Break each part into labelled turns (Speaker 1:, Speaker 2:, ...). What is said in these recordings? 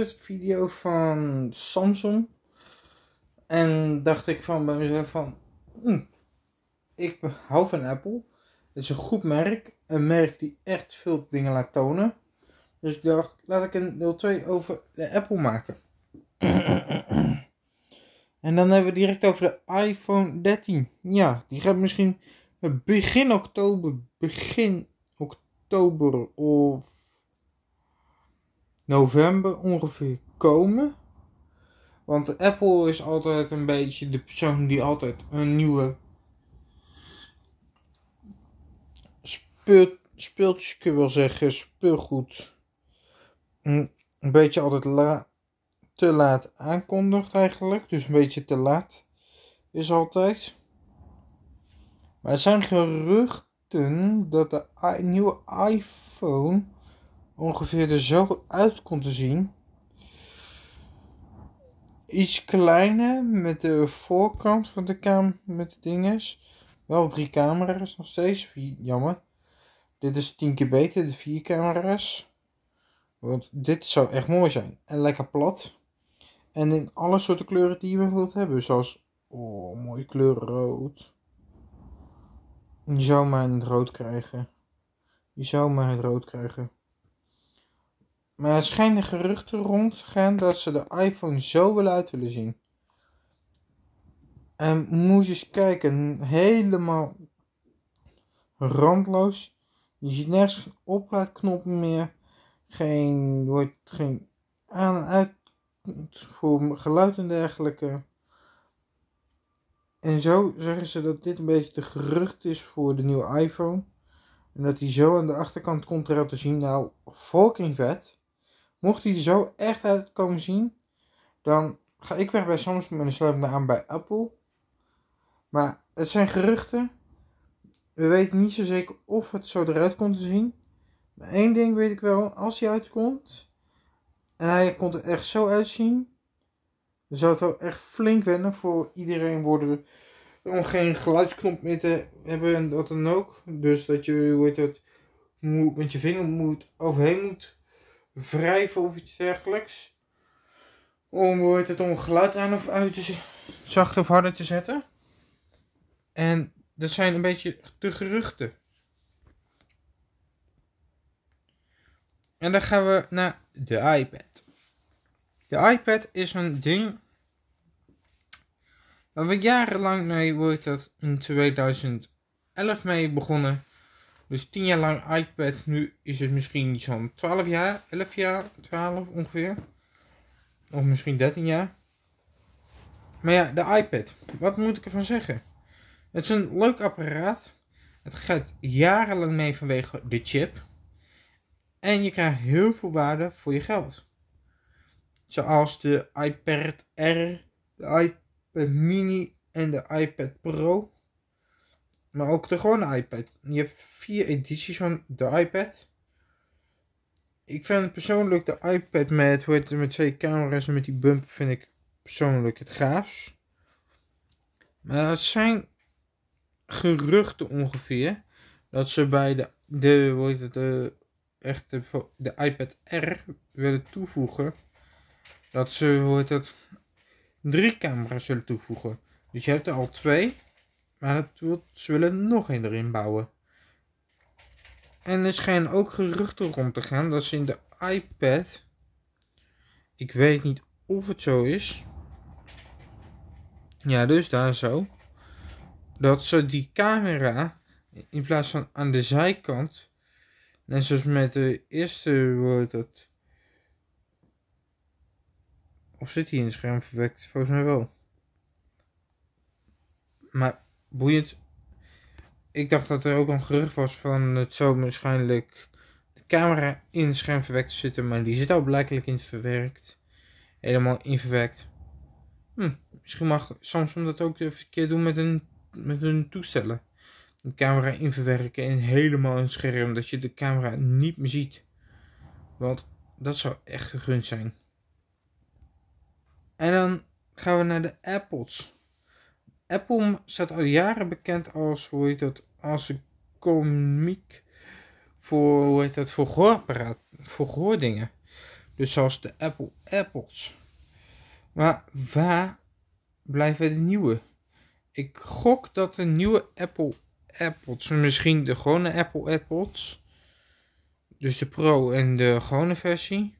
Speaker 1: video van Samsung. En dacht ik van bij mezelf van, hm, ik hou van Apple. Het is een goed merk. Een merk die echt veel dingen laat tonen. Dus ik dacht, laat ik een deel 2 over de Apple maken. en dan hebben we direct over de iPhone 13. Ja, die gaat misschien begin oktober, begin oktober of november ongeveer komen. Want Apple is altijd een beetje de persoon die altijd een nieuwe speeltjes, kun wel zeggen, speelgoed. Mm, een beetje altijd te laat aankondigt eigenlijk. Dus een beetje te laat is altijd. Maar er zijn geruchten dat de nieuwe iPhone ongeveer er zo uit kon te zien. Iets kleiner met de voorkant van de kamer met de dinges. Wel drie camera's nog steeds, jammer. Dit is tien keer beter, de vier camera's. Want dit zou echt mooi zijn. En lekker plat. En in alle soorten kleuren die we wilt hebben. Zoals, oh, mooie kleur rood. Je zou maar het rood krijgen. Je zou maar het rood krijgen. Maar er schijnen geruchten gaan dat ze de iPhone zo wel uit willen zien. En moet je eens kijken, helemaal randloos. Je ziet nergens geen oplaadknop meer. Geen, wordt geen aan en uit voor geluid en dergelijke. En zo zeggen ze dat dit een beetje de gerucht is voor de nieuwe iPhone. En dat hij zo aan de achterkant komt eruit te zien. Nou, fucking vet. Mocht hij er zo echt uit komen zien, dan ga ik weg bij Samsung en dan sluit ik aan bij Apple. Maar het zijn geruchten. We weten niet zo zeker of het zo eruit komt te zien. Maar één ding weet ik wel, als hij uitkomt en hij komt er echt zo uitzien, dan zou het wel echt flink wennen voor iedereen worden om geen geluidsknop meer te hebben en dat dan ook. Dus dat je hoe het, met je vinger moet, overheen moet wrijven of iets dergelijks. Om het, om geluid aan of uit te zacht of harder te zetten. En dat zijn een beetje de geruchten. En dan gaan we naar de iPad. De iPad is een ding waar we jarenlang mee, wordt dat in 2011 mee begonnen. Dus 10 jaar lang iPad, nu is het misschien zo'n 12 jaar, 11 jaar, 12 ongeveer. Of misschien 13 jaar. Maar ja, de iPad. Wat moet ik ervan zeggen? Het is een leuk apparaat. Het gaat jarenlang mee vanwege de chip. En je krijgt heel veel waarde voor je geld. Zoals de iPad R, de iPad Mini en de iPad Pro. Maar ook de gewone iPad. Je hebt vier edities van de iPad. Ik vind persoonlijk de iPad met, hoe het, met twee camera's en met die bumper vind ik persoonlijk het gaafst. Maar het zijn geruchten ongeveer. Dat ze bij de, de, hoe het, de, echt de, iPad R willen toevoegen. Dat ze hoe het, drie camera's zullen toevoegen. Dus je hebt er al twee maar het willen zullen nog een erin bouwen. En er schijnen ook geruchten rond te gaan dat ze in de iPad, ik weet niet of het zo is, ja dus daar zo, dat ze die camera in plaats van aan de zijkant, net zoals met de eerste, wordt dat, of zit hij in het scherm verwekt? Volgens mij wel. Maar boeiend. Ik dacht dat er ook een gerucht was van het zou waarschijnlijk de camera in het scherm verwerkt zitten, maar die zit al blijkbaar in het verwerkt. Helemaal in verwerkt. Hm, misschien mag Samsung dat ook even een keer doen met hun, met hun toestellen. De camera in verwerken en helemaal een scherm, dat je de camera niet meer ziet. Want dat zou echt gegund zijn. En dan gaan we naar de AirPods. Apple staat al jaren bekend als, hoe heet dat, als een komiek voor, hoe heet dat, voor, voor gehoordingen. Dus zoals de Apple Apples. Maar waar blijven de nieuwe? Ik gok dat de nieuwe Apple Apples, misschien de gewone Apple Apples, dus de Pro en de gewone versie,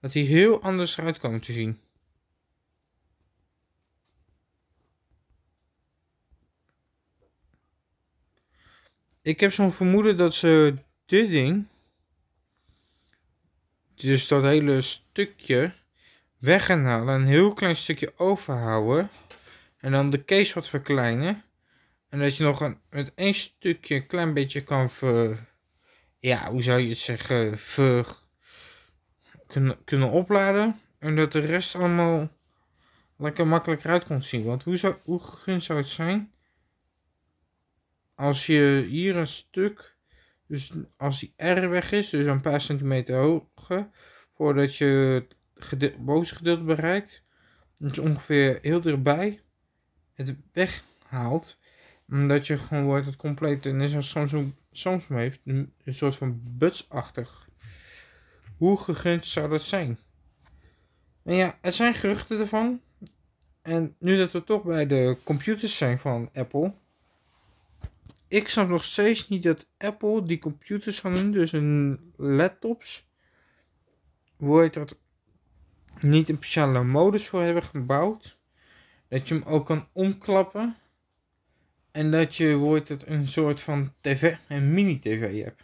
Speaker 1: dat die heel anders eruit komen te zien. ik heb zo'n vermoeden dat ze dit ding, dus dat hele stukje, weg gaan halen. Een heel klein stukje overhouden. En dan de case wat verkleinen. En dat je nog een, met één stukje een klein beetje kan ver... Ja, hoe zou je het zeggen? Ver, kunnen, kunnen opladen. En dat de rest allemaal lekker makkelijk uit kon zien. Want hoe, zou, hoe gun zou het zijn als je hier een stuk, dus als die R weg is, dus een paar centimeter hoger, voordat je het bovenste gedeelte bereikt, dus ongeveer heel dichtbij, het weghaalt, omdat je gewoon wordt het compleet, en is als Samsung, Samsung heeft, een, soort van butsachtig. Hoe gegund zou dat zijn? En nou ja, er zijn geruchten ervan. En nu dat we toch bij de computers zijn van Apple, ik snap nog steeds niet dat Apple die computers van hun, dus hun laptops, hoe heet dat, niet een speciale modus voor hebben gebouwd. Dat je hem ook kan omklappen. En dat je, hoe heet het, een soort van tv, een mini-tv hebt.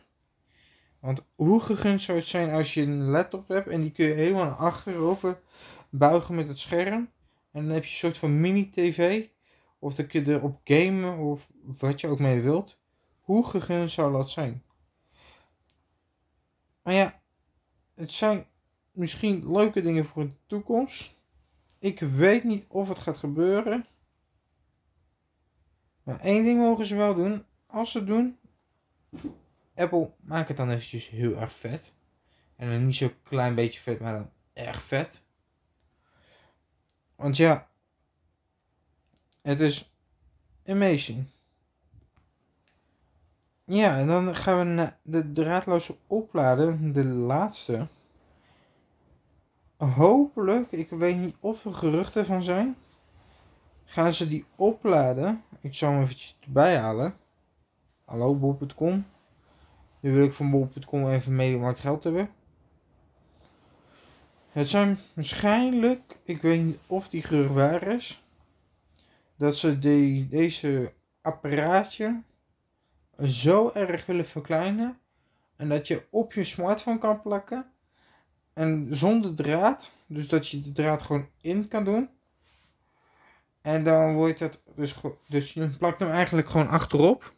Speaker 1: Want hoe gegund zou het zijn als je een laptop hebt en die kun je helemaal naar achterover buigen met het scherm. En dan heb je een soort van mini-tv of dat je erop gamen of wat je ook mee wilt. Hoe gegund zou dat zijn? Maar ja, het zijn misschien leuke dingen voor de toekomst. Ik weet niet of het gaat gebeuren. Maar één ding mogen ze wel doen. Als ze het doen, Apple, maak het dan eventjes heel erg vet. En dan niet zo'n klein beetje vet, maar dan erg vet. Want ja, het is amazing. Ja, en dan gaan we naar de draadloze opladen. de laatste. Hopelijk, ik weet niet of er geruchten van zijn, gaan ze die opladen. Ik zal hem eventjes erbij halen. Hallo bol.com. Nu wil ik van bol.com even mee waar ik geld hebben. Het zijn waarschijnlijk, ik weet niet of die geur waar is dat ze deze apparaatje zo erg willen verkleinen. En dat je op je smartphone kan plakken. En zonder draad. Dus dat je de draad gewoon in kan doen. En dan wordt dat. Dus, dus je plakt hem eigenlijk gewoon achterop.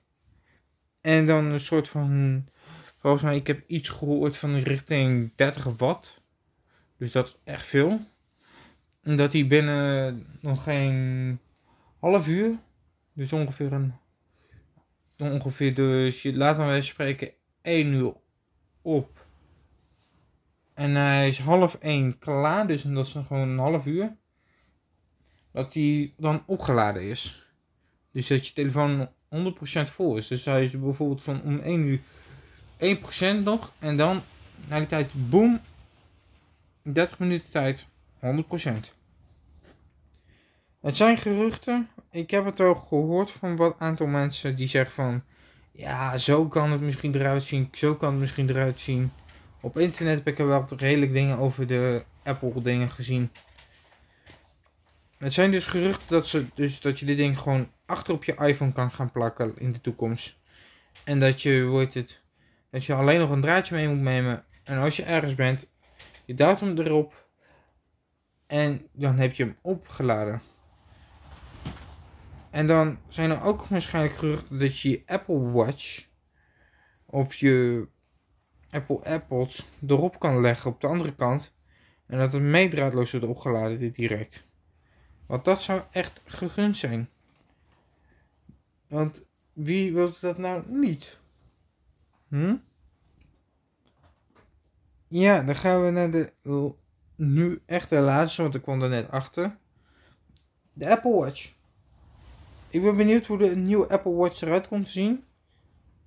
Speaker 1: En dan een soort van. Volgens mij, ik heb iets gehoord van richting 30 watt. Dus dat is echt veel. En dat hij binnen nog geen half uur. Dus ongeveer een. Ongeveer, dus laten we spreken 1 uur op. En hij is half 1 klaar, dus dat is gewoon een half uur. Dat hij dan opgeladen is. Dus dat je telefoon 100% vol is. Dus hij is bijvoorbeeld van om 1 uur 1% nog. En dan na die tijd, boom, 30 minuten tijd 100%. Het zijn geruchten. Ik heb het al gehoord van wat aantal mensen die zeggen van... Ja, zo kan het misschien eruit zien. Zo kan het misschien eruit zien. Op internet heb ik er wel redelijk dingen over de Apple dingen gezien. Het zijn dus geruchten dat, ze, dus dat je dit ding gewoon achter op je iPhone kan gaan plakken in de toekomst. En dat je, het, dat je alleen nog een draadje mee moet nemen. En als je ergens bent, je datum hem erop en dan heb je hem opgeladen. En dan zijn er ook waarschijnlijk geruchten dat je, je Apple Watch of je Apple AirPods erop kan leggen op de andere kant. En dat het meedraadloos wordt opgeladen dit direct. Want dat zou echt gegund zijn. Want wie wil dat nou niet? Hm? Ja, dan gaan we naar de nu echt de laatste, want ik kwam er net achter. De Apple Watch. Ik ben benieuwd hoe de nieuwe Apple Watch eruit komt te zien.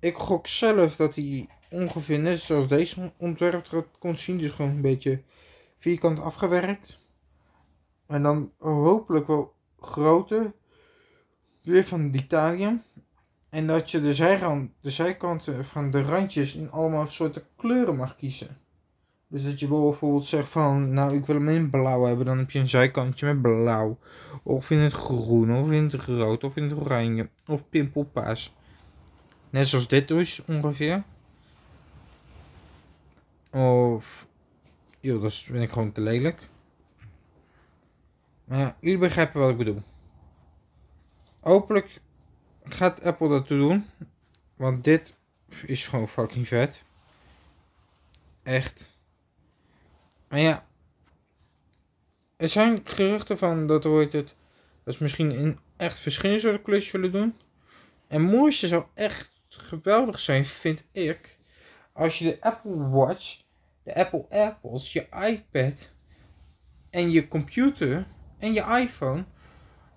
Speaker 1: Ik gok zelf dat hij ongeveer net zoals deze ontwerp eruit komt zien. Dus gewoon een beetje vierkant afgewerkt. En dan hopelijk wel groter. Weer van titanium. En dat je de, de zijkanten van de randjes in allemaal soorten kleuren mag kiezen. Dus dat je bijvoorbeeld zegt van, nou ik wil hem in blauw hebben, dan heb je een zijkantje met blauw. Of in het groen, of in het rood, of in het oranje, of pimpelpaas. Net zoals dit dus ongeveer. Of, joh dat vind ik gewoon te lelijk. Maar ja, jullie begrijpen wat ik bedoel. Hopelijk gaat Apple dat doen. Want dit is gewoon fucking vet. Echt. Maar ja, er zijn geruchten van, dat hoort het, dat ze misschien een echt verschillende soorten klusjes zullen doen. En mooiste zou echt geweldig zijn, vind ik, als je de Apple Watch, de Apple Apples, je iPad en je computer en je iPhone.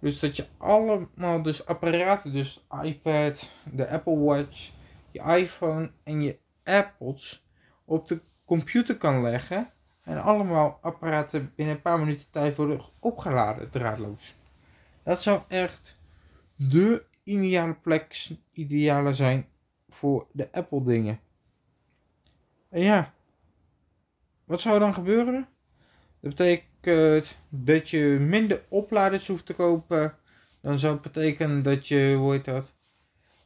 Speaker 1: Dus dat je allemaal dus apparaten, dus iPad, de Apple Watch, je iPhone en je Airpods op de computer kan leggen. En allemaal apparaten binnen een paar minuten tijd worden opgeladen draadloos. Dat zou echt de ideale plek ideale zijn voor de Apple dingen. En ja, wat zou dan gebeuren? Dat betekent dat je minder opladers hoeft te kopen. Dan zou het betekenen dat je, hoe dat?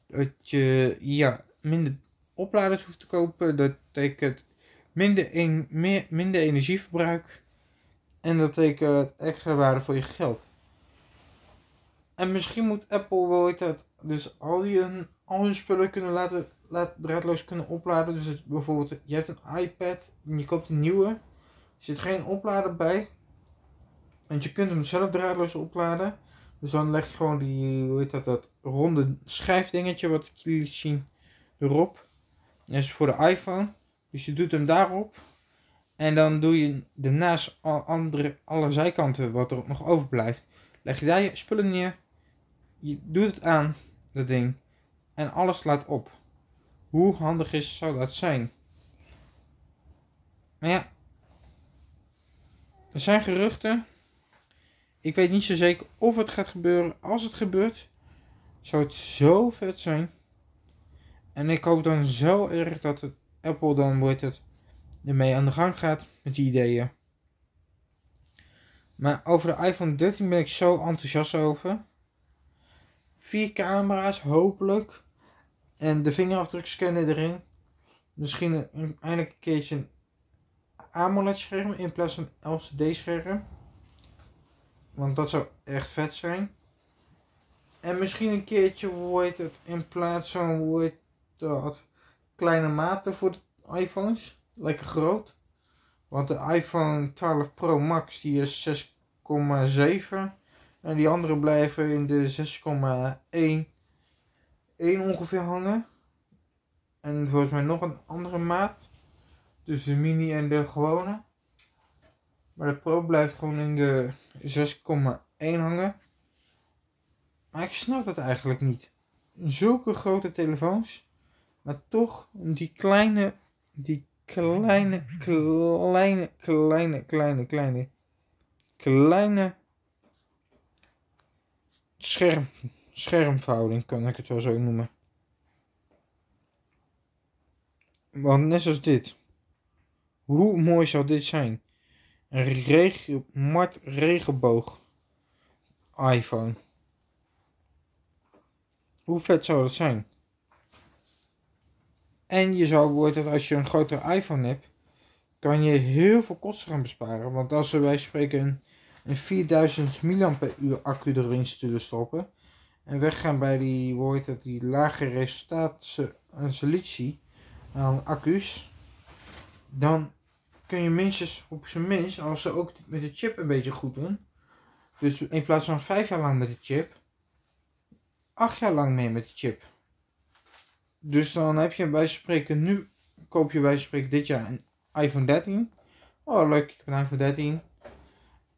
Speaker 1: Dat je, ja, minder opladers hoeft te kopen. Dat betekent minder, en, meer, minder energieverbruik. En dat betekent extra waarde voor je geld. En misschien moet Apple wel ooit dat dus al, die, al hun spullen kunnen laten, laten draadloos kunnen opladen. Dus bijvoorbeeld, je hebt een iPad en je koopt een nieuwe. Er zit geen oplader bij. Want je kunt hem zelf draadloos opladen. Dus dan leg je gewoon die, hoe heet dat, dat ronde schijfdingetje wat jullie zien erop. Dat is voor de iPhone. Dus je doet hem daarop. En dan doe je daarnaast al andere, alle zijkanten wat er nog overblijft. Leg je daar je spullen neer. Je doet het aan, dat ding. En alles laat op. Hoe handig is, zou dat zijn? Maar nou ja. Er zijn geruchten. Ik weet niet zo zeker of het gaat gebeuren. Als het gebeurt, zou het zo vet zijn. En ik hoop dan zo erg dat het Apple dan, wordt het, ermee aan de gang gaat met die ideeën. Maar over de iPhone 13 ben ik zo enthousiast over. Vier camera's, hopelijk. En de vingerafdrukscanner erin. Misschien een, eindelijk een keertje een AMOLED-scherm in plaats van een LCD-scherm. Want dat zou echt vet zijn. En misschien een keertje wordt het in plaats van wordt dat kleine maten voor de iPhones. Lekker groot. Want de iPhone 12 Pro Max die is 6,7. En die andere blijven in de 6,1 1 ongeveer hangen. En volgens mij nog een andere maat. Dus de mini en de gewone. Maar de Pro blijft gewoon in de 6,1 hangen. Maar ik snap dat eigenlijk niet. Zulke grote telefoons. Maar toch, die kleine, die kleine, kleine, kleine, kleine, kleine, kleine scherm, schermverhouding kan ik het wel zo noemen. Want net zoals dit. Hoe mooi zou dit zijn? Een regio, regenboog iPhone. Hoe vet zou dat zijn? En je zou worden dat als je een grotere iPhone hebt, kan je heel veel kosten gaan besparen. Want als we wij spreken een, 4000 mAh accu erin sturen stoppen en weggaan bij die, lage dat, die lage sollicitie aan accu's, dan kun je minstens op zijn minst, als ze ook met de chip een beetje goed doen, dus in plaats van 5 jaar lang met de chip, 8 jaar lang mee met de chip. Dus dan heb je bij spreken nu, koop je bij spreken dit jaar een iPhone 13. Oh leuk, ik heb een iPhone 13.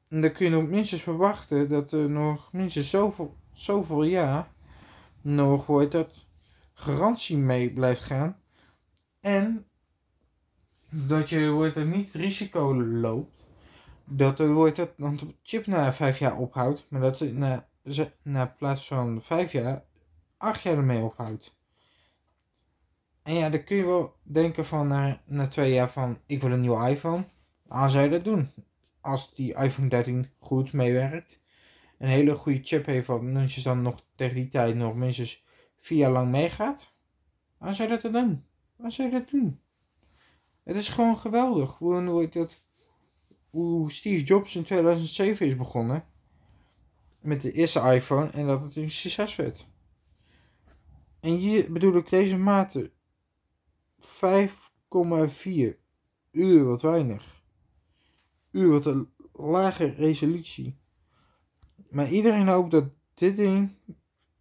Speaker 1: En dan kun je op minstens verwachten dat er nog minstens zoveel, zoveel jaar nog wordt dat garantie mee blijft gaan. En dat je wordt er niet risico loopt dat er wordt dat dan de chip na vijf jaar ophoudt, maar dat het na, na plaats van vijf jaar acht jaar ermee ophoudt. En ja, dan kun je wel denken van na, eh, na twee jaar van ik wil een nieuwe iPhone. aan zou je dat doen. Als die iPhone 13 goed meewerkt. Een hele goede chip heeft wat mensen dan nog tegen die tijd nog minstens vier jaar lang meegaat. Dan zou je dat dan doen. Dan zou je dat doen. Het is gewoon geweldig. Hoe, hoe, dat, hoe Steve Jobs in 2007 is begonnen. Met de eerste iPhone. En dat het een succes werd. En hier bedoel ik deze mate 5,4 uur wat weinig. Uur wat een lage resolutie. Maar iedereen hoopt dat dit ding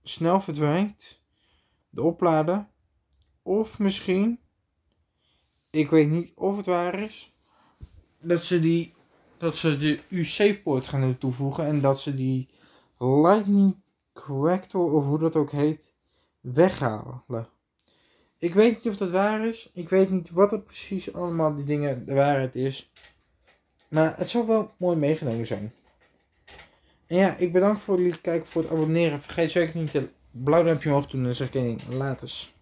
Speaker 1: snel verdwijnt. De oplader. Of misschien, ik weet niet of het waar is, dat ze, die, dat ze de UC-poort gaan toevoegen en dat ze die Lightning Corrector of hoe dat ook heet, weghalen. Ik weet niet of dat waar is. Ik weet niet wat er precies allemaal die dingen de waarheid is. Maar het zou wel mooi meegenomen zijn. En ja, ik bedank voor jullie kijken, voor het abonneren. Vergeet zeker niet het blauw duimpje omhoog te doen en zeg ik één later.